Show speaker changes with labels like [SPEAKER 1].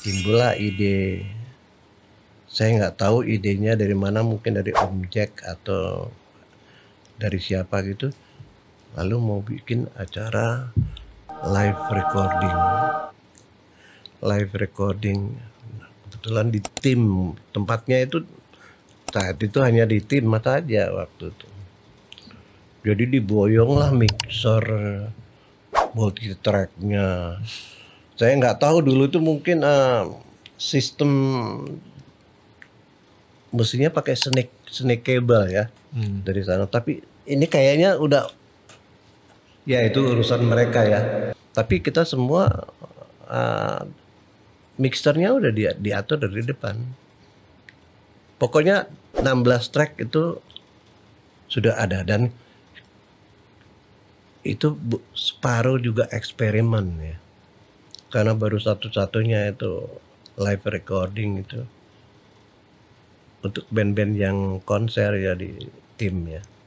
[SPEAKER 1] timbullah ide saya nggak tahu idenya dari mana mungkin dari Om Jack atau dari siapa gitu lalu mau bikin acara live recording live recording kebetulan di tim tempatnya itu saat itu hanya di tim mata aja waktu itu jadi diboyong lah mixer multi tracknya saya nggak tahu dulu itu mungkin uh, sistem mesinnya pakai snake snake cable ya hmm. dari sana tapi ini kayaknya udah ya itu urusan mereka ya tapi kita semua uh, mixernya udah di, diatur dari depan pokoknya 16 track itu sudah ada dan itu separuh juga eksperimen ya karena baru satu-satunya itu live recording itu untuk band-band yang konser ya di tim ya.